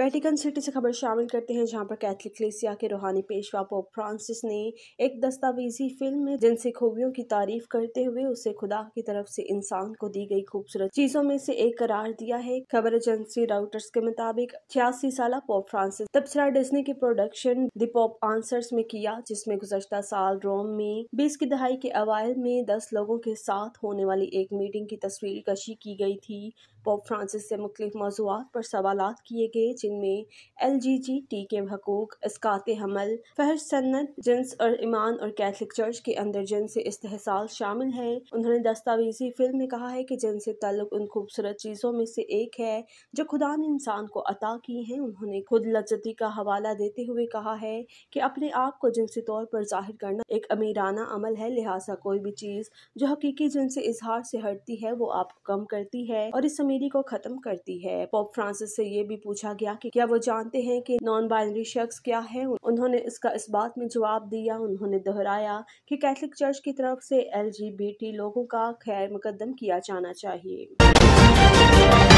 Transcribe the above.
Vatican city से खबर शामिल करते हैं जहां पर कैथलिक क्लेसिया के रूहानी पेशवा पोप फ्रांसिस ने एक दस्तावेजी फिल्म में जिन खूबियों की तारीफ करते हुए उसे खुदा की तरफ से इंसान को दी गई खूबसूरत चीजों में से एक करार दिया है खबर एजेंसी राउटर्स के मुताबिक छियासी साल पोप फ्रांसिस तबसरा डिजनी के प्रोडक्शन द पोप में किया जिसमे गुजश्ता साल रोम में बीस की दहाई के अवायल में दस लोगों के साथ होने वाली एक मीटिंग की तस्वीर कशी की गई थी पोप फ्रांसिस से मुख्तलिफ मौजूद पर सवाल किए गए जिनमें एल जी जी टी के हकूक इसकात हमल फहर सन्नत जिन्स और ईमान और कैथलिक चर्च के अंदर जिनस इस्तेसाल शामिल है उन्होंने दस्तावेजी फिल्म में कहा है कि जिन से ताल्लुक उन खूबसूरत चीज़ों में से एक है जो खुदा ने इंसान को अता की है उन्होंने खुद लज्जती का हवाला देते हुए कहा है कि अपने आप को जिनसी तौर पर जाहिर करना एक अमीराना अमल है लिहाजा कोई भी चीज़ जो हकीकी जिनसे इजहार से हटती है वो आपको कम करती है और इस अमीरी को ख़त्म करती है पॉप फ्रांसिस से ये भी पूछा गया कि क्या वो जानते हैं कि नॉन बाइनरी शख्स क्या है उन्होंने इसका इस बात में जवाब दिया उन्होंने दोहराया कि कैथलिक चर्च की तरफ से एलजीबीटी लोगों का खैर मुकदम किया जाना चाहिए